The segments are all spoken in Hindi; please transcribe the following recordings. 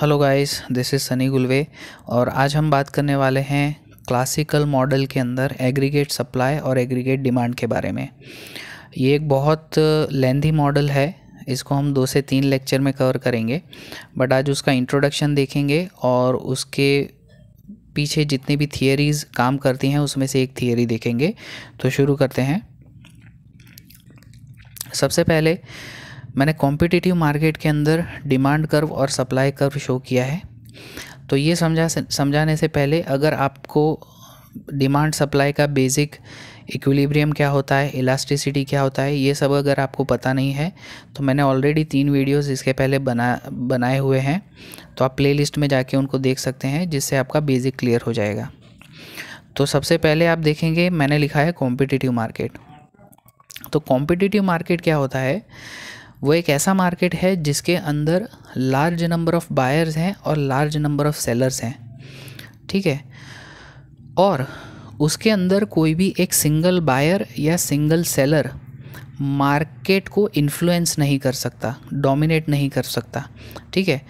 hello guys this is Sunny Gulve और आज हम बात करने वाले हैं क्लासिकल मॉडल के अंदर एग्रीगेट सप्लाई और एग्रीगेट डिमांड के बारे में ये एक बहुत लेंथी मॉडल है इसको हम दो से तीन लेक्चर में कवर करेंगे बट आज उसका इंट्रोडक्शन देखेंगे और उसके पीछे जितनी भी थियरीज़ काम करती हैं उसमें से एक थियरी देखेंगे तो शुरू करते हैं सबसे पहले मैंने कॉम्पिटिटिव मार्केट के अंदर डिमांड कर्व और सप्लाई कर्व शो किया है तो ये समझा समझाने से पहले अगर आपको डिमांड सप्लाई का बेसिक इक्विलिब्रियम क्या होता है इलास्टिसिटी क्या होता है ये सब अगर आपको पता नहीं है तो मैंने ऑलरेडी तीन वीडियोस इसके पहले बना बनाए हुए हैं तो आप प्लेलिस्ट में जाके उनको देख सकते हैं जिससे आपका बेसिक क्लियर हो जाएगा तो सबसे पहले आप देखेंगे मैंने लिखा है कॉम्पिटिटिव मार्केट तो कॉम्पिटिटिव मार्केट क्या होता है वो एक ऐसा मार्केट है जिसके अंदर लार्ज नंबर ऑफ़ बायर्स हैं और लार्ज नंबर ऑफ़ सेलर्स हैं ठीक है और उसके अंदर कोई भी एक सिंगल बायर या सिंगल सेलर मार्केट को इन्फ्लुएंस नहीं कर सकता डोमिनेट नहीं कर सकता ठीक है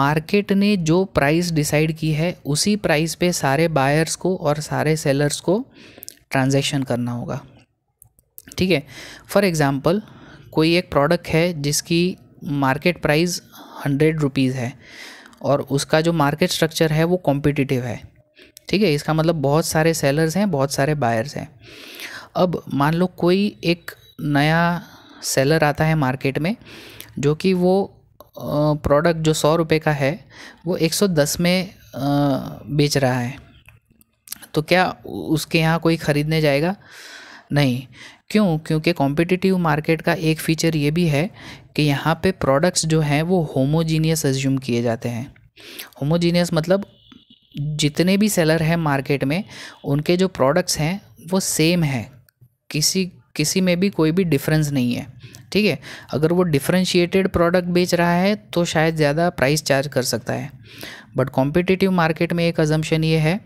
मार्केट ने जो प्राइस डिसाइड की है उसी प्राइस पे सारे बायर्स को और सारे सेलर्स को ट्रांजैक्शन करना होगा ठीक है फॉर एग्ज़ाम्पल कोई एक प्रोडक्ट है जिसकी मार्केट प्राइस हंड्रेड रुपीज़ है और उसका जो मार्केट स्ट्रक्चर है वो कॉम्पिटिटिव है ठीक है इसका मतलब बहुत सारे सेलर्स हैं बहुत सारे बायर्स हैं अब मान लो कोई एक नया सेलर आता है मार्केट में जो कि वो प्रोडक्ट जो सौ रुपये का है वो एक सौ दस में बेच रहा है तो क्या उसके यहाँ कोई ख़रीदने जाएगा नहीं क्यों क्योंकि कॉम्पिटिटिव मार्केट का एक फ़ीचर ये भी है कि यहाँ पे प्रोडक्ट्स जो हैं वो होमोजीनियस एज्यूम किए जाते हैं होमोजीनियस मतलब जितने भी सेलर हैं मार्केट में उनके जो प्रोडक्ट्स हैं वो सेम है किसी किसी में भी कोई भी डिफरेंस नहीं है ठीक है अगर वो डिफ्रेंशिएटेड प्रोडक्ट बेच रहा है तो शायद ज़्यादा प्राइस चार्ज कर सकता है बट कॉम्पिटिटिव मार्केट में एक अजम्पन ये है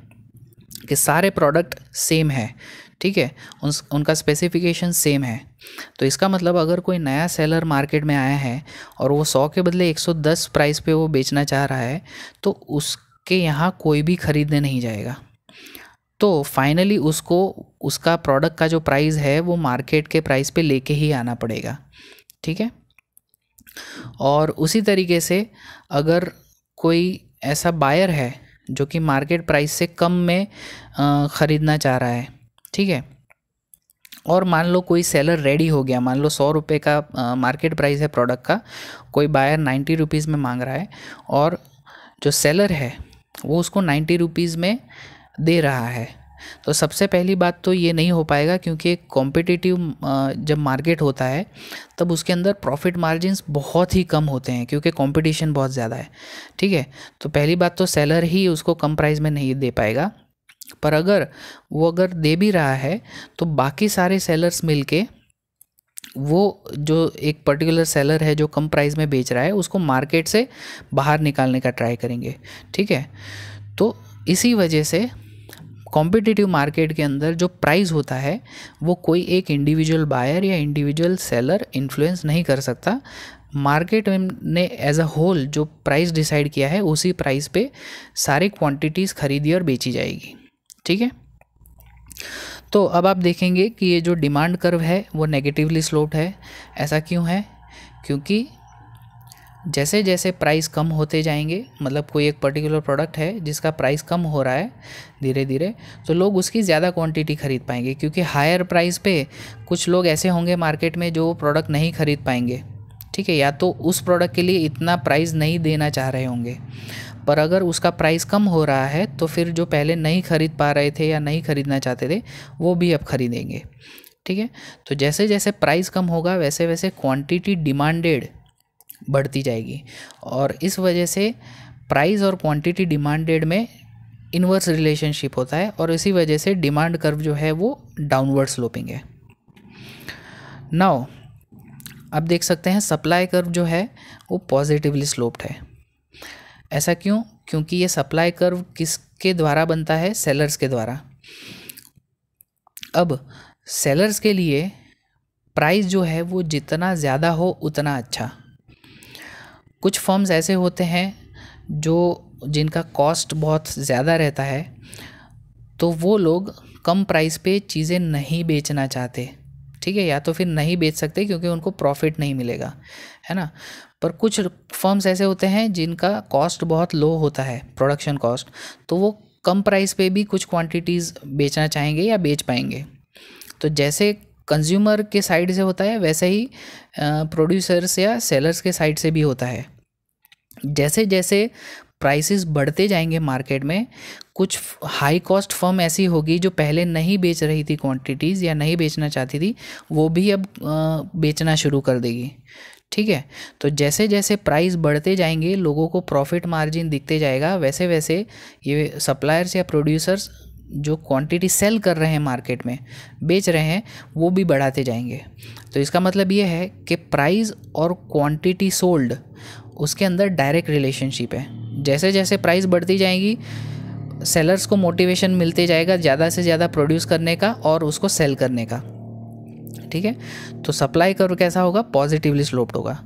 कि सारे प्रोडक्ट सेम है ठीक है उन उनका स्पेसिफिकेशन सेम है तो इसका मतलब अगर कोई नया सेलर मार्केट में आया है और वो सौ के बदले एक सौ दस प्राइस पे वो बेचना चाह रहा है तो उसके यहाँ कोई भी ख़रीदने नहीं जाएगा तो फाइनली उसको उसका प्रोडक्ट का जो प्राइस है वो मार्केट के प्राइस पे लेके ही आना पड़ेगा ठीक है और उसी तरीके से अगर कोई ऐसा बायर है जो कि मार्केट प्राइस से कम में ख़रीदना चाह रहा है ठीक है और मान लो कोई सेलर रेडी हो गया मान लो सौ रुपये का मार्केट प्राइस है प्रोडक्ट का कोई बायर नाइन्टी रुपीज़ में मांग रहा है और जो सेलर है वो उसको नाइन्टी रुपीज़ में दे रहा है तो सबसे पहली बात तो ये नहीं हो पाएगा क्योंकि एक कॉम्पिटिटिव जब मार्केट होता है तब उसके अंदर प्रॉफिट मार्जिनस बहुत ही कम होते हैं क्योंकि कंपटीशन बहुत ज़्यादा है ठीक है तो पहली बात तो सेलर ही उसको कम प्राइस में नहीं दे पाएगा पर अगर वो अगर दे भी रहा है तो बाकी सारे सेलर्स मिलके वो जो एक पर्टिकुलर सेलर है जो कम प्राइस में बेच रहा है उसको मार्केट से बाहर निकालने का ट्राई करेंगे ठीक है तो इसी वजह से कॉम्पिटिटिव मार्केट के अंदर जो प्राइस होता है वो कोई एक इंडिविजुअल बायर या इंडिविजुअल सेलर इन्फ्लुएंस नहीं कर सकता मार्केट ने एज अ होल जो प्राइस डिसाइड किया है उसी प्राइस पे सारी क्वांटिटीज़ खरीदी और बेची जाएगी ठीक है तो अब आप देखेंगे कि ये जो डिमांड कर्व है वो नेगेटिवली स्लोप है ऐसा क्यों है क्योंकि जैसे जैसे प्राइस कम होते जाएंगे मतलब कोई एक पर्टिकुलर प्रोडक्ट है जिसका प्राइस कम हो रहा है धीरे धीरे तो लोग उसकी ज़्यादा क्वांटिटी खरीद पाएंगे क्योंकि हायर प्राइस पे कुछ लोग ऐसे होंगे मार्केट में जो प्रोडक्ट नहीं खरीद पाएंगे ठीक है या तो उस प्रोडक्ट के लिए इतना प्राइस नहीं देना चाह रहे होंगे पर अगर उसका प्राइस कम हो रहा है तो फिर जो पहले नहीं ख़रीद पा रहे थे या नहीं ख़रीदना चाहते थे वो भी अब ख़रीदेंगे ठीक है तो जैसे जैसे प्राइस कम होगा वैसे वैसे क्वांटिटी डिमांडेड बढ़ती जाएगी और इस वजह से प्राइस और क्वांटिटी डिमांडेड में इनवर्स रिलेशनशिप होता है और इसी वजह से डिमांड कर्व जो है वो डाउनवर्ड स्लोपिंग है नाउ अब देख सकते हैं सप्लाई कर्व जो है वो पॉजिटिवली स्लोप्ड है ऐसा क्यों क्योंकि ये सप्लाई कर्व किसके द्वारा बनता है सेलर्स के द्वारा अब सेलर्स के लिए प्राइस जो है वो जितना ज़्यादा हो उतना अच्छा कुछ फर्म्स ऐसे होते हैं जो जिनका कॉस्ट बहुत ज़्यादा रहता है तो वो लोग कम प्राइस पे चीज़ें नहीं बेचना चाहते ठीक है या तो फिर नहीं बेच सकते क्योंकि उनको प्रॉफिट नहीं मिलेगा है ना पर कुछ फर्म्स ऐसे होते हैं जिनका कॉस्ट बहुत लो होता है प्रोडक्शन कॉस्ट तो वो कम प्राइस पे भी कुछ क्वांटिटीज़ बेचना चाहेंगे या बेच पाएंगे तो जैसे कंज्यूमर के साइड से होता है वैसे ही प्रोड्यूसर्स या सेलर्स के साइड से भी होता है जैसे जैसे प्राइसेस बढ़ते जाएंगे मार्केट में कुछ हाई कॉस्ट फर्म ऐसी होगी जो पहले नहीं बेच रही थी क्वांटिटीज़ या नहीं बेचना चाहती थी वो भी अब बेचना शुरू कर देगी ठीक है तो जैसे जैसे प्राइस बढ़ते जाएंगे लोगों को प्रॉफिट मार्जिन दिखते जाएगा वैसे वैसे ये सप्लायर्स या प्रोड्यूसर्स जो क्वांटिटी सेल कर रहे हैं मार्केट में बेच रहे हैं वो भी बढ़ाते जाएंगे तो इसका मतलब ये है कि प्राइस और क्वांटिटी सोल्ड उसके अंदर डायरेक्ट रिलेशनशिप है जैसे जैसे प्राइस बढ़ती जाएगी सेलर्स को मोटिवेशन मिलते जाएगा ज़्यादा से ज़्यादा प्रोड्यूस करने का और उसको सेल करने का ठीक है तो सप्लाई कर्व कैसा होगा पॉजिटिवली स्लोप्ड होगा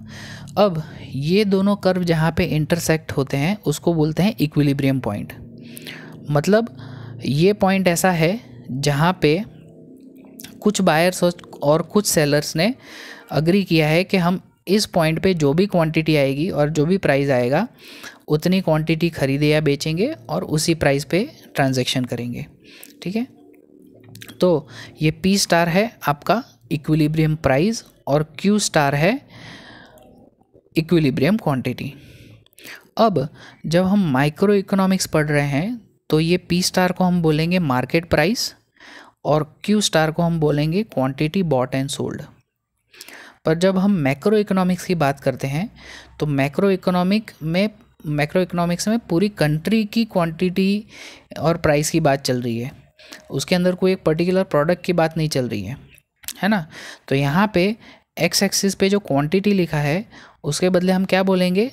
अब ये दोनों कर्व जहाँ पे इंटरसेक्ट होते हैं उसको बोलते हैं इक्विलिब्रियम पॉइंट मतलब ये पॉइंट ऐसा है जहाँ पे कुछ बायर्स और कुछ सेलर्स ने अग्री किया है कि हम इस पॉइंट पे जो भी क्वांटिटी आएगी और जो भी प्राइस आएगा उतनी क्वांटिटी खरीदे या बेचेंगे और उसी प्राइस पे ट्रांजैक्शन करेंगे ठीक है तो ये पी स्टार है आपका इक्विलिब्रियम प्राइस और क्यू स्टार है इक्विलिब्रियम क्वांटिटी अब जब हम माइक्रो इकोनॉमिक्स पढ़ रहे हैं तो ये पी स्टार को हम बोलेंगे मार्केट प्राइस और क्यू स्टार को हम बोलेंगे क्वांटिटी बॉट एंड सोल्ड पर जब हम मैक्रो इकोनॉमिक्स की बात करते हैं तो मैक्रो इकोनॉमिक में मैक्रो इकोनॉमिक्स में पूरी कंट्री की क्वांटिटी और प्राइस की बात चल रही है उसके अंदर कोई एक पर्टिकुलर प्रोडक्ट की बात नहीं चल रही है है ना तो यहाँ पे एक्स एक्सिस पे जो क्वांटिटी लिखा है उसके बदले हम क्या बोलेंगे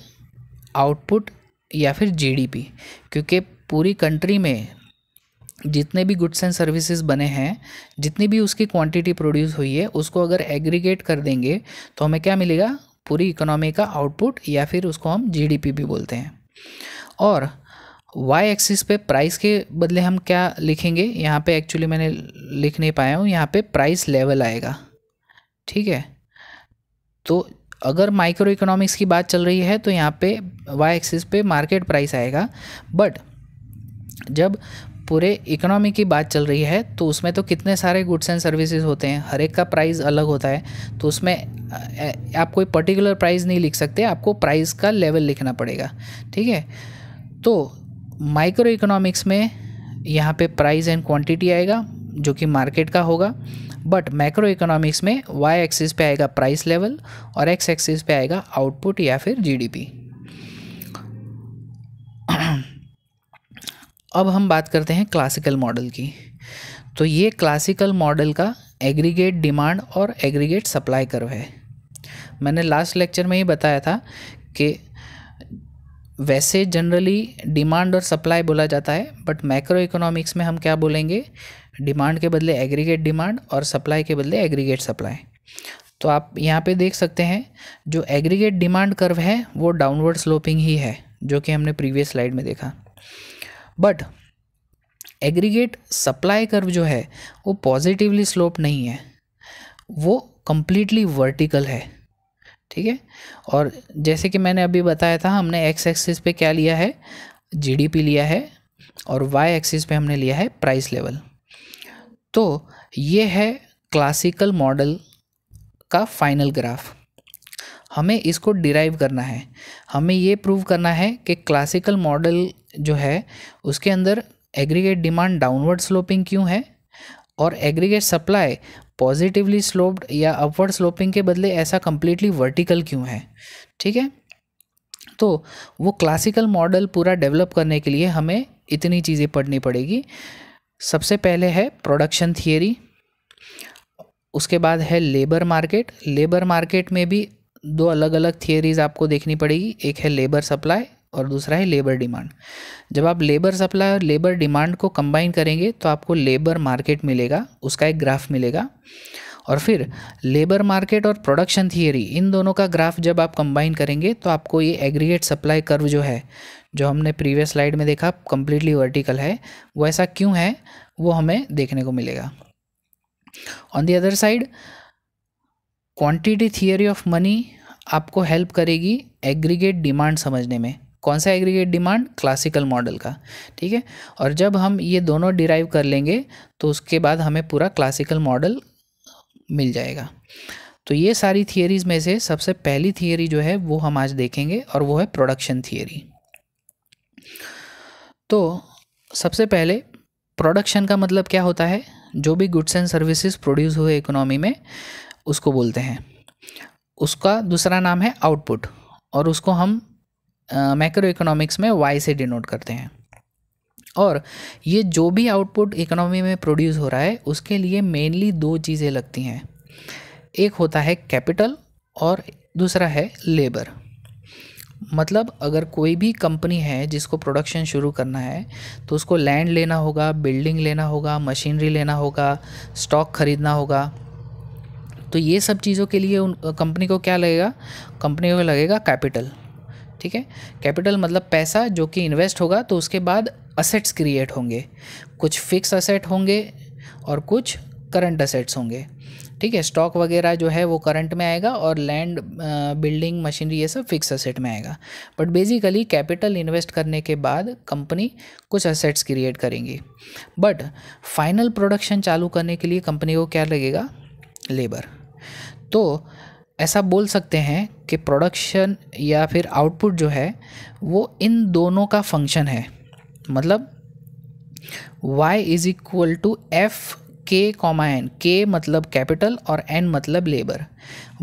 आउटपुट या फिर जीडीपी क्योंकि पूरी कंट्री में जितने भी गुड्स एंड सर्विसेज बने हैं जितनी भी उसकी क्वांटिटी प्रोड्यूस हुई है उसको अगर एग्रीगेट कर देंगे तो हमें क्या मिलेगा पूरी इकोनॉमी का आउटपुट या फिर उसको हम जीडीपी भी बोलते हैं और वाई एक्सिस पे प्राइस के बदले हम क्या लिखेंगे यहाँ पे एक्चुअली मैंने लिख नहीं पाया हूँ यहाँ पे प्राइस लेवल आएगा ठीक है तो अगर माइक्रो इकोनॉमिक्स की बात चल रही है तो यहाँ पे वाई एक्सिस पे मार्केट प्राइस आएगा बट जब पूरे इकोनॉमी की बात चल रही है तो उसमें तो कितने सारे गुड्स एंड सर्विसेज होते हैं हर एक का प्राइस अलग होता है तो उसमें आप कोई पर्टिकुलर प्राइस नहीं लिख सकते आपको प्राइस का लेवल लिखना पड़ेगा ठीक है तो माइक्रो इकोनॉमिक्स में यहाँ पे प्राइस एंड क्वांटिटी आएगा जो कि मार्केट का होगा बट मैक्रो इकोनॉमिक्स में वाई एक्सिस पे आएगा प्राइस लेवल और एक्स एक्सिस पे आएगा आउटपुट या फिर जीडीपी अब हम बात करते हैं क्लासिकल मॉडल की तो ये क्लासिकल मॉडल का एग्रीगेट डिमांड और एग्रीगेट सप्लाई कर्व है मैंने लास्ट लेक्चर में ही बताया था कि वैसे जनरली डिमांड और सप्लाई बोला जाता है बट मैक्रो इकोनॉमिक्स में हम क्या बोलेंगे डिमांड के बदले एग्रीगेट डिमांड और सप्लाई के बदले एग्रीगेट सप्लाई तो आप यहाँ पे देख सकते हैं जो एग्रीगेट डिमांड कर्व है वो डाउनवर्ड स्लोपिंग ही है जो कि हमने प्रीवियस स्लाइड में देखा बट एग्रीगेट सप्लाई कर्व जो है वो पॉजिटिवली स्लोप नहीं है वो कम्प्लीटली वर्टिकल है ठीक है और जैसे कि मैंने अभी बताया था हमने एक्स एक्सिस पे क्या लिया है जीडीपी लिया है और वाई एक्सिस पे हमने लिया है प्राइस लेवल तो ये है क्लासिकल मॉडल का फाइनल ग्राफ हमें इसको डिराइव करना है हमें ये प्रूव करना है कि क्लासिकल मॉडल जो है उसके अंदर एग्रीगेट डिमांड डाउनवर्ड स्लोपिंग क्यों है और एग्रीगेट सप्लाई पॉजिटिवली स्लोप्ड या अपवर्ड स्लोपिंग के बदले ऐसा कम्प्लीटली वर्टिकल क्यों है ठीक है तो वो क्लासिकल मॉडल पूरा डेवलप करने के लिए हमें इतनी चीज़ें पढ़नी पड़ेगी सबसे पहले है प्रोडक्शन थियरी उसके बाद है लेबर मार्केट लेबर मार्केट में भी दो अलग अलग थियरीज़ आपको देखनी पड़ेगी एक है लेबर सप्लाई और दूसरा है लेबर डिमांड जब आप लेबर सप्लाई और लेबर डिमांड को कंबाइन करेंगे तो आपको लेबर मार्केट मिलेगा उसका एक ग्राफ मिलेगा और फिर लेबर मार्केट और प्रोडक्शन थियरी इन दोनों का ग्राफ जब आप कंबाइन करेंगे तो आपको ये एग्रीगेट सप्लाई कर्व जो है जो हमने प्रीवियस स्लाइड में देखा कम्प्लीटली वर्टिकल है वो ऐसा क्यों है वो हमें देखने को मिलेगा on the other side quantity theory of money आपको हेल्प करेगी एग्रीगेट डिमांड समझने में कौन सा एग्रीगेट डिमांड क्लासिकल मॉडल का ठीक है और जब हम ये दोनों डिराइव कर लेंगे तो उसके बाद हमें पूरा क्लासिकल मॉडल मिल जाएगा तो ये सारी थियोरीज में से सबसे पहली थियोरी जो है वो हम आज देखेंगे और वो है प्रोडक्शन थियोरी तो सबसे पहले प्रोडक्शन का मतलब क्या होता है जो भी गुड्स एंड सर्विसेज प्रोड्यूस हुए इकोनॉमी में उसको बोलते हैं उसका दूसरा नाम है आउटपुट और उसको हम मैक्रो इकोनॉमिक्स में वाई से डिनोट करते हैं और ये जो भी आउटपुट इकोनॉमी में प्रोड्यूस हो रहा है उसके लिए मेनली दो चीज़ें लगती हैं एक होता है कैपिटल और दूसरा है लेबर मतलब अगर कोई भी कंपनी है जिसको प्रोडक्शन शुरू करना है तो उसको लैंड लेना होगा बिल्डिंग लेना होगा मशीनरी लेना होगा स्टॉक ख़रीदना होगा तो ये सब चीज़ों के लिए उन कंपनी को क्या लगेगा कंपनी को लगेगा कैपिटल ठीक है कैपिटल मतलब पैसा जो कि इन्वेस्ट होगा तो उसके बाद असेट्स क्रिएट होंगे कुछ फिक्स असेट होंगे और कुछ करंट असेट्स होंगे ठीक है स्टॉक वगैरह जो है वो करंट में आएगा और लैंड बिल्डिंग मशीनरी ये सब फिक्स असेट में आएगा बट बेसिकली कैपिटल इन्वेस्ट करने के बाद कंपनी कुछ असेट्स क्रिएट करेंगी बट फाइनल प्रोडक्शन चालू करने के लिए कंपनी को क्या लगेगा लेबर तो ऐसा बोल सकते हैं कि प्रोडक्शन या फिर आउटपुट जो है वो इन दोनों का फंक्शन है मतलब y is equal to F K comma N के मतलब कैपिटल और एन मतलब लेबर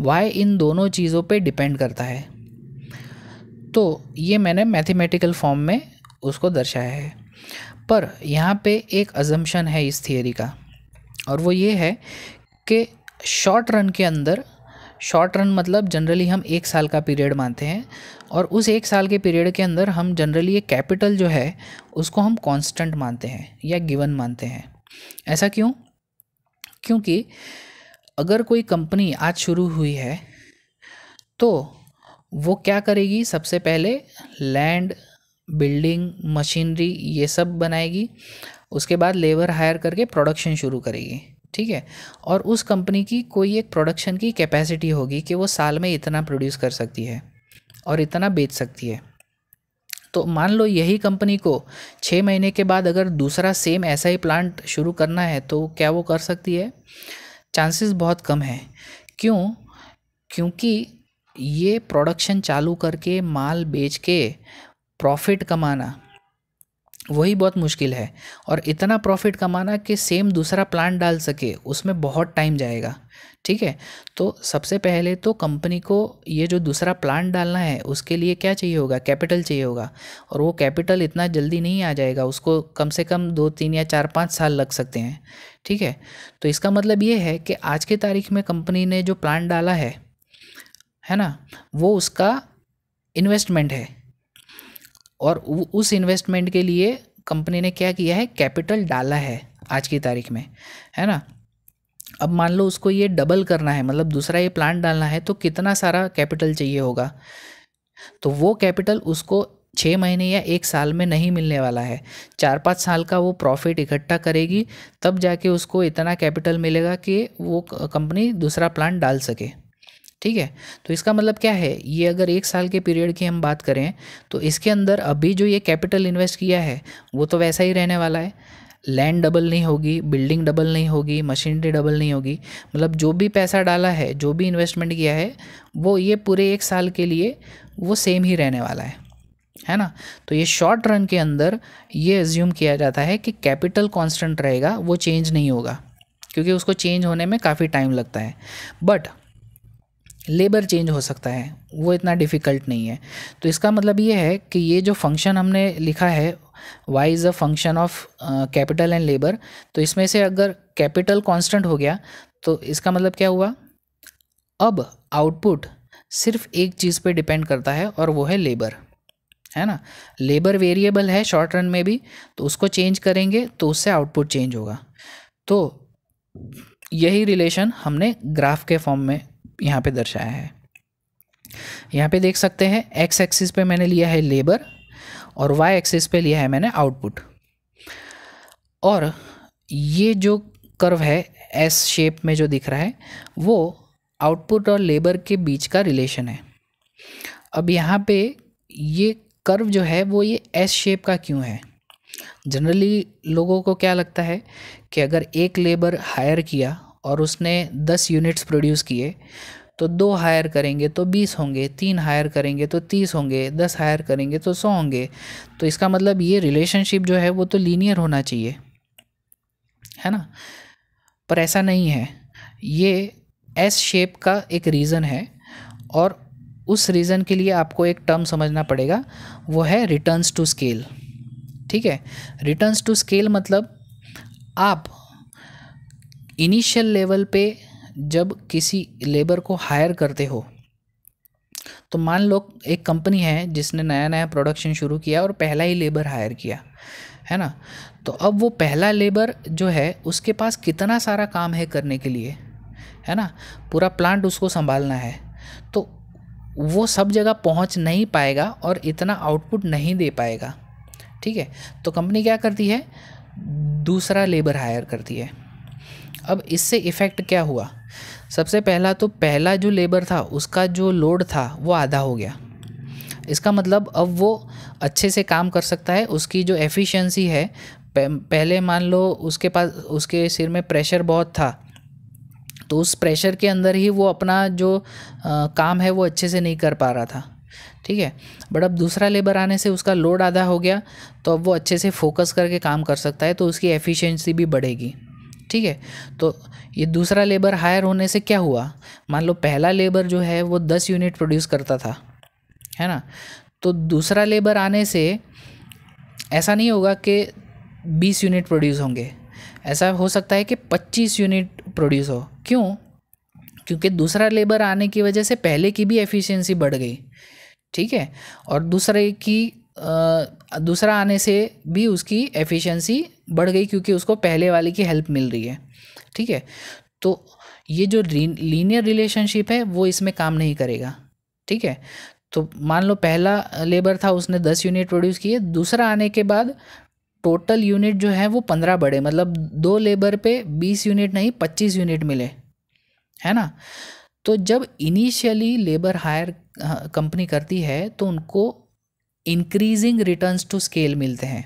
y इन दोनों चीज़ों पे डिपेंड करता है तो ये मैंने मैथमेटिकल फॉर्म में उसको दर्शाया है पर यहाँ पे एक अजम्पन है इस थियोरी का और वो ये है कि शॉर्ट रन के अंदर शॉर्ट रन मतलब जनरली हम एक साल का पीरियड मानते हैं और उस एक साल के पीरियड के अंदर हम जनरली ये कैपिटल जो है उसको हम कांस्टेंट मानते हैं या गिवन मानते हैं ऐसा क्यों क्योंकि अगर कोई कंपनी आज शुरू हुई है तो वो क्या करेगी सबसे पहले लैंड बिल्डिंग मशीनरी ये सब बनाएगी उसके बाद लेबर हायर करके प्रोडक्शन शुरू करेगी ठीक है और उस कंपनी की कोई एक प्रोडक्शन की कैपेसिटी होगी कि वो साल में इतना प्रोड्यूस कर सकती है और इतना बेच सकती है तो मान लो यही कंपनी को छः महीने के बाद अगर दूसरा सेम ऐसा ही प्लांट शुरू करना है तो क्या वो कर सकती है चांसेस बहुत कम है क्यों क्योंकि ये प्रोडक्शन चालू करके माल बेच के प्रॉफिट कमाना वही बहुत मुश्किल है और इतना प्रॉफिट कमाना कि सेम दूसरा प्लान डाल सके उसमें बहुत टाइम जाएगा ठीक है तो सबसे पहले तो कंपनी को ये जो दूसरा प्लान डालना है उसके लिए क्या चाहिए होगा कैपिटल चाहिए होगा और वो कैपिटल इतना जल्दी नहीं आ जाएगा उसको कम से कम दो तीन या चार पाँच साल लग सकते हैं ठीक है तो इसका मतलब ये है कि आज की तारीख में कंपनी ने जो प्लान डाला है है ना वो उसका इन्वेस्टमेंट है और उस इन्वेस्टमेंट के लिए कंपनी ने क्या किया है कैपिटल डाला है आज की तारीख में है ना अब मान लो उसको ये डबल करना है मतलब दूसरा ये प्लांट डालना है तो कितना सारा कैपिटल चाहिए होगा तो वो कैपिटल उसको छः महीने या एक साल में नहीं मिलने वाला है चार पाँच साल का वो प्रॉफिट इकट्ठा करेगी तब जाके उसको इतना कैपिटल मिलेगा कि वो कंपनी दूसरा प्लांट डाल सके ठीक है तो इसका मतलब क्या है ये अगर एक साल के पीरियड की हम बात करें तो इसके अंदर अभी जो ये कैपिटल इन्वेस्ट किया है वो तो वैसा ही रहने वाला है लैंड डबल नहीं होगी बिल्डिंग डबल नहीं होगी मशीनरी डबल नहीं होगी मतलब जो भी पैसा डाला है जो भी इन्वेस्टमेंट किया है वो ये पूरे एक साल के लिए वो सेम ही रहने वाला है है ना तो ये शॉर्ट रन के अंदर ये एज्यूम किया जाता है कि कैपिटल कांस्टेंट रहेगा वो चेंज नहीं होगा क्योंकि उसको चेंज होने में काफ़ी टाइम लगता है बट लेबर चेंज हो सकता है वो इतना डिफ़िकल्ट नहीं है तो इसका मतलब ये है कि ये जो फंक्शन हमने लिखा है Y is a function of capital and labour तो इसमें से अगर कैपिटल कांस्टेंट हो गया तो इसका मतलब क्या हुआ अब आउटपुट सिर्फ एक चीज़ पे डिपेंड करता है और वो है लेबर है ना लेबर वेरिएबल है शॉर्ट रन में भी तो उसको चेंज करेंगे तो उससे आउटपुट चेंज होगा तो यही रिलेशन हमने ग्राफ के फॉर्म में यहाँ पे दर्शाया है यहाँ पे देख सकते हैं एक्स एक्सिस पे मैंने लिया है लेबर और वाई एक्सिस पे लिया है मैंने आउटपुट और ये जो कर्व है एस शेप में जो दिख रहा है वो आउटपुट और लेबर के बीच का रिलेशन है अब यहाँ पे ये कर्व जो है वो ये एस शेप का क्यों है जनरली लोगों को क्या लगता है कि अगर एक लेबर हायर किया और उसने दस यूनिट्स प्रोड्यूस किए तो दो हायर करेंगे तो बीस होंगे तीन हायर करेंगे तो तीस होंगे दस हायर करेंगे तो सौ होंगे तो इसका मतलब ये रिलेशनशिप जो है वो तो लीनियर होना चाहिए है ना पर ऐसा नहीं है ये एस शेप का एक रीज़न है और उस रीज़न के लिए आपको एक टर्म समझना पड़ेगा वो है रिटर्न्स टू स्केल ठीक है रिटर्न्स टू स्केल मतलब आप इनिशियल लेवल पे जब किसी लेबर को हायर करते हो तो मान लो एक कंपनी है जिसने नया नया प्रोडक्शन शुरू किया और पहला ही लेबर हायर किया है ना तो अब वो पहला लेबर जो है उसके पास कितना सारा काम है करने के लिए है ना पूरा प्लांट उसको संभालना है तो वो सब जगह पहुंच नहीं पाएगा और इतना आउटपुट नहीं दे पाएगा ठीक है तो कंपनी क्या करती है दूसरा लेबर हायर करती है अब इससे इफ़ेक्ट क्या हुआ सबसे पहला तो पहला जो लेबर था उसका जो लोड था वो आधा हो गया इसका मतलब अब वो अच्छे से काम कर सकता है उसकी जो एफिशिएंसी है पहले मान लो उसके पास उसके सिर में प्रेशर बहुत था तो उस प्रेशर के अंदर ही वो अपना जो आ, काम है वो अच्छे से नहीं कर पा रहा था ठीक है बट अब दूसरा लेबर आने से उसका लोड आधा हो गया तो अब वो अच्छे से फोकस करके काम कर सकता है तो उसकी एफिशिएंसी भी बढ़ेगी ठीक है तो ये दूसरा लेबर हायर होने से क्या हुआ मान लो पहला लेबर जो है वो दस यूनिट प्रोड्यूस करता था है ना तो दूसरा लेबर आने से ऐसा नहीं होगा कि बीस यूनिट प्रोड्यूस होंगे ऐसा हो सकता है कि पच्चीस यूनिट प्रोड्यूस हो क्यों क्योंकि दूसरा लेबर आने की वजह से पहले की भी एफिशिएंसी बढ़ गई ठीक है और दूसरे की दूसरा आने से भी उसकी एफिशिएंसी बढ़ गई क्योंकि उसको पहले वाले की हेल्प मिल रही है ठीक है तो ये जो लीनियर रिलेशनशिप है वो इसमें काम नहीं करेगा ठीक है तो मान लो पहला लेबर था उसने दस यूनिट प्रोड्यूस किए दूसरा आने के बाद टोटल यूनिट जो है वो पंद्रह बढ़े मतलब दो लेबर पे बीस यूनिट नहीं पच्चीस यूनिट मिले है ना तो जब इनिशियली लेबर हायर कंपनी करती है तो उनको इंक्रीजिंग रिटर्न्स टू स्केल मिलते हैं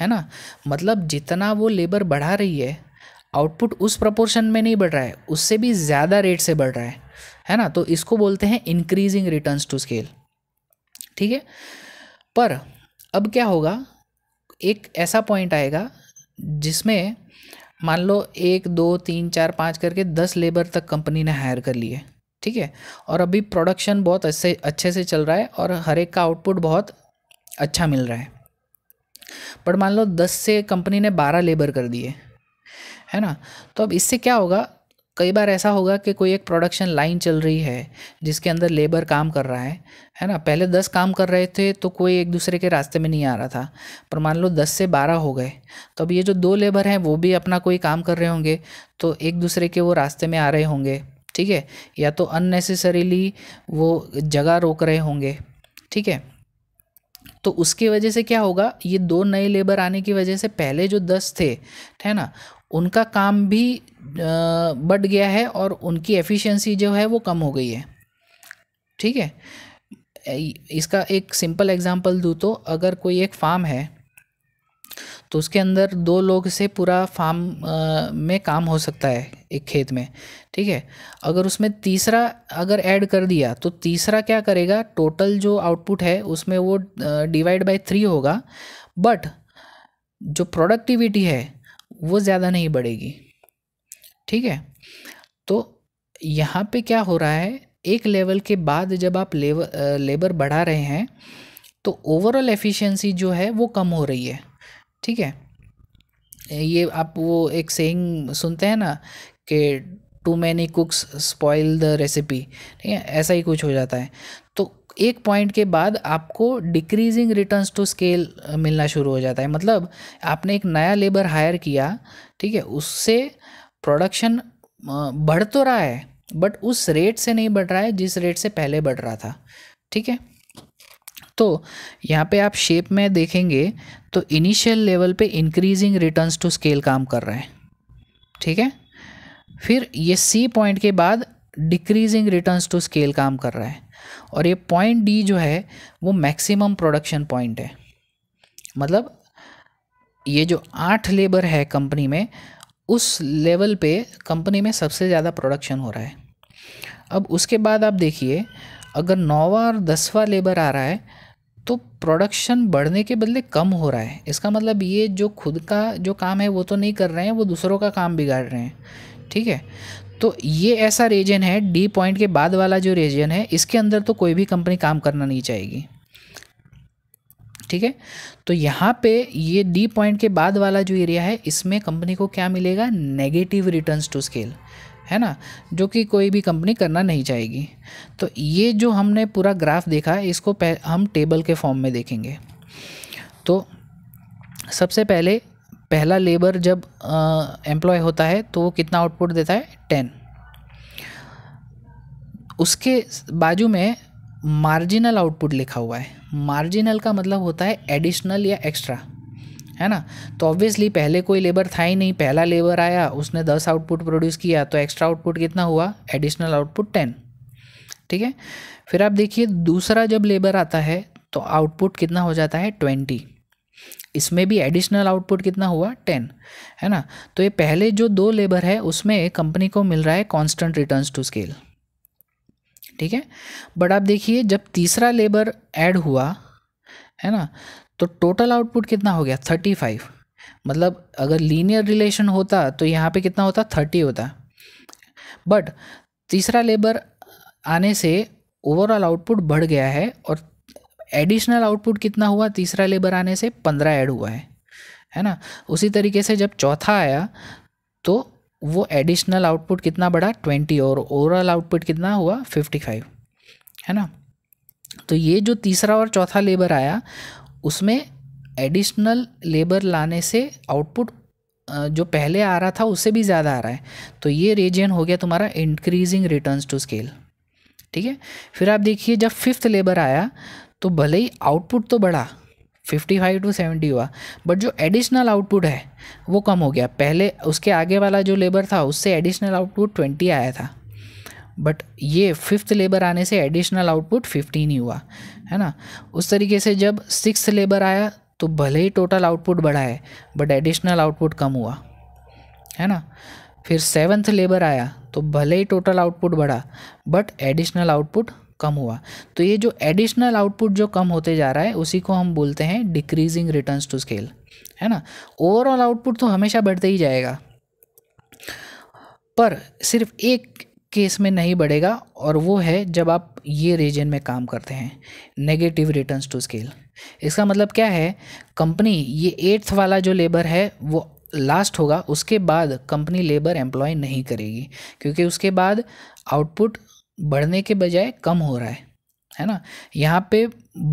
है ना मतलब जितना वो लेबर बढ़ा रही है आउटपुट उस प्रपोर्शन में नहीं बढ़ रहा है उससे भी ज़्यादा रेट से बढ़ रहा है है ना तो इसको बोलते हैं इंक्रीजिंग रिटर्न्स टू स्केल ठीक है पर अब क्या होगा एक ऐसा पॉइंट आएगा जिसमें मान लो एक दो तीन चार पाँच करके दस लेबर तक कंपनी ने हायर कर लिए ठीक है और अभी प्रोडक्शन बहुत अच्छे अच्छे से चल रहा है और हर एक का आउटपुट बहुत अच्छा मिल रहा है पर मान लो दस से कंपनी ने बारह लेबर कर दिए है ना तो अब इससे क्या होगा कई बार ऐसा होगा कि कोई एक प्रोडक्शन लाइन चल रही है जिसके अंदर लेबर काम कर रहा है है ना पहले दस काम कर रहे थे तो कोई एक दूसरे के रास्ते में नहीं आ रहा था पर मान लो दस से बारह हो गए तो अब ये जो दो लेबर हैं वो भी अपना कोई काम कर रहे होंगे तो एक दूसरे के वो रास्ते में आ रहे होंगे ठीक है या तो अननेसेसरीली वो जगह रोक रहे होंगे ठीक है तो उसकी वजह से क्या होगा ये दो नए लेबर आने की वजह से पहले जो दस थे है ना उनका काम भी बढ़ गया है और उनकी एफिशिएंसी जो है वो कम हो गई है ठीक है इसका एक सिंपल एग्जांपल दूँ तो अगर कोई एक फार्म है तो उसके अंदर दो लोग से पूरा फार्म में काम हो सकता है एक खेत में ठीक है अगर उसमें तीसरा अगर ऐड कर दिया तो तीसरा क्या करेगा टोटल जो आउटपुट है उसमें वो डिवाइड बाय थ्री होगा बट जो प्रोडक्टिविटी है वो ज़्यादा नहीं बढ़ेगी ठीक है तो यहाँ पे क्या हो रहा है एक लेवल के बाद जब आप लेबर बढ़ा रहे हैं तो ओवरऑल एफिशिएंसी जो है वो कम हो रही है ठीक है ये आप वो एक सेइंग सुनते हैं ना कि too many cooks spoil the recipe ठीक है ऐसा ही कुछ हो जाता है तो एक पॉइंट के बाद आपको डिक्रीजिंग रिटर्न्स टू स्केल मिलना शुरू हो जाता है मतलब आपने एक नया लेबर हायर किया ठीक है उससे प्रोडक्शन बढ़ तो रहा है बट उस रेट से नहीं बढ़ रहा है जिस रेट से पहले बढ़ रहा था ठीक है तो यहाँ पे आप शेप में देखेंगे तो इनिशियल लेवल पे इंक्रीजिंग रिटर्न्स टू स्केल काम कर रहे हैं ठीक है फिर ये सी पॉइंट के बाद डिक्रीजिंग रिटर्न्स टू स्केल काम कर रहा है और ये पॉइंट डी जो है वो मैक्सिमम प्रोडक्शन पॉइंट है मतलब ये जो आठ लेबर है कंपनी में उस लेवल पे कंपनी में सबसे ज़्यादा प्रोडक्शन हो रहा है अब उसके बाद आप देखिए अगर नौवा और दसवा लेबर आ रहा है तो प्रोडक्शन बढ़ने के बदले कम हो रहा है इसका मतलब ये जो खुद का जो काम है वो तो नहीं कर रहे हैं वो दूसरों का काम बिगाड़ रहे हैं ठीक है तो ये ऐसा रीजन है डी पॉइंट के बाद वाला जो रीजन है इसके अंदर तो कोई भी कंपनी काम करना नहीं चाहेगी ठीक है तो यहाँ पे ये डी पॉइंट के बाद वाला जो एरिया है इसमें कंपनी को क्या मिलेगा नेगेटिव रिटर्न्स टू स्केल है ना जो कि कोई भी कंपनी करना नहीं चाहेगी तो ये जो हमने पूरा ग्राफ देखा इसको हम टेबल के फॉर्म में देखेंगे तो सबसे पहले पहला लेबर जब एम्प्लॉय होता है तो वो कितना आउटपुट देता है टेन उसके बाजू में मार्जिनल आउटपुट लिखा हुआ है मार्जिनल का मतलब होता है एडिशनल या एक्स्ट्रा है ना तो ऑब्वियसली पहले कोई लेबर था ही नहीं पहला लेबर आया उसने दस आउटपुट प्रोड्यूस किया तो एक्स्ट्रा आउटपुट कितना हुआ एडिशनल आउटपुट टेन ठीक है फिर आप देखिए दूसरा जब लेबर आता है तो आउटपुट कितना हो जाता है ट्वेंटी इसमें भी एडिशनल आउटपुट कितना हुआ टेन है ना तो ये पहले जो दो लेबर है उसमें कंपनी को मिल रहा है कॉन्स्टेंट रिटर्न टू स्केल ठीक है बट आप देखिए जब तीसरा लेबर ऐड हुआ है ना तो टोटल आउटपुट कितना हो गया थर्टी फाइव मतलब अगर लीनियर रिलेशन होता तो यहाँ पे कितना होता थर्टी होता बट तीसरा लेबर आने से ओवरऑल आउटपुट बढ़ गया है और एडिशनल आउटपुट कितना हुआ तीसरा लेबर आने से पंद्रह ऐड हुआ है है ना उसी तरीके से जब चौथा आया तो वो एडिशनल आउटपुट कितना बढ़ा ट्वेंटी और ओवरऑल आउटपुट कितना हुआ फिफ्टी फाइव है ना तो ये जो तीसरा और चौथा लेबर आया उसमें एडिशनल लेबर लाने से आउटपुट जो पहले आ रहा था उससे भी ज़्यादा आ रहा है तो ये रीजन हो गया तुम्हारा इंक्रीजिंग रिटर्न्स टू स्केल ठीक है फिर आप देखिए जब फिफ्थ लेबर आया तो भले ही आउटपुट तो बढ़ा फिफ्टी फाइव टू सेवेंटी हुआ बट जो एडिशनल आउटपुट है वो कम हो गया पहले उसके आगे वाला जो लेबर था उससे एडिशनल आउटपुट ट्वेंटी आया था बट ये फिफ्थ लेबर आने से एडिशनल आउटपुट फिफ्टीन ही हुआ है ना उस तरीके से जब सिक्स लेबर आया तो भले ही टोटल आउटपुट बढ़ा है बट एडिशनल आउटपुट कम हुआ है ना फिर सेवन्थ लेबर आया तो भले ही टोटल आउटपुट बढ़ा बट एडिशनल आउटपुट कम हुआ तो ये जो एडिशनल आउटपुट जो कम होते जा रहा है उसी को हम बोलते हैं डिक्रीजिंग रिटर्न टू स्केल है ना ओवरऑल आउटपुट तो हमेशा बढ़ते ही जाएगा पर सिर्फ एक केस में नहीं बढ़ेगा और वो है जब आप ये रीजन में काम करते हैं नेगेटिव रिटर्न्स टू स्केल इसका मतलब क्या है कंपनी ये एट्थ वाला जो लेबर है वो लास्ट होगा उसके बाद कंपनी लेबर एम्प्लॉय नहीं करेगी क्योंकि उसके बाद आउटपुट बढ़ने के बजाय कम हो रहा है है ना यहाँ पे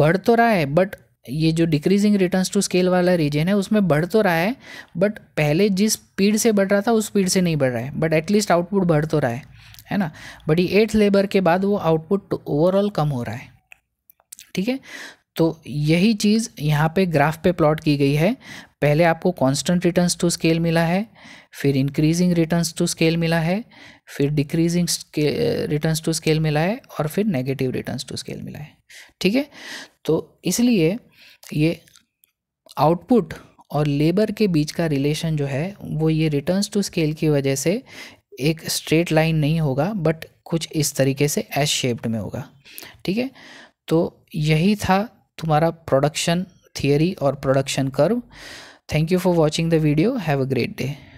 बढ़ तो रहा है बट ये जो डिक्रीजिंग रिटर्न टू स्केल वाला रीजन है उसमें बढ़ तो रहा है बट पहले जिस स्पीड से बढ़ रहा था उस स्पीड से नहीं बढ़ रहा है बट एटलीस्ट आउटपुट बढ़ तो रहा है है ना बट ये एट्थ लेबर के बाद वो आउटपुट ओवरऑल कम हो रहा है ठीक है तो यही चीज़ यहाँ पे ग्राफ पे प्लॉट की गई है पहले आपको कांस्टेंट रिटर्न्स टू स्केल मिला है फिर इंक्रीजिंग रिटर्न्स टू स्केल मिला है फिर डिक्रीजिंग रिटर्न्स टू स्केल मिला है और फिर नेगेटिव रिटर्न्स टू स्केल मिला है ठीक है तो इसलिए ये आउटपुट और लेबर के बीच का रिलेशन जो है वो ये रिटर्न्स टू स्केल की वजह से एक स्ट्रेट लाइन नहीं होगा बट कुछ इस तरीके से एस शेप्ड में होगा ठीक है तो यही था तुम्हारा प्रोडक्शन थियरी और production curve thank you for watching the video have a great day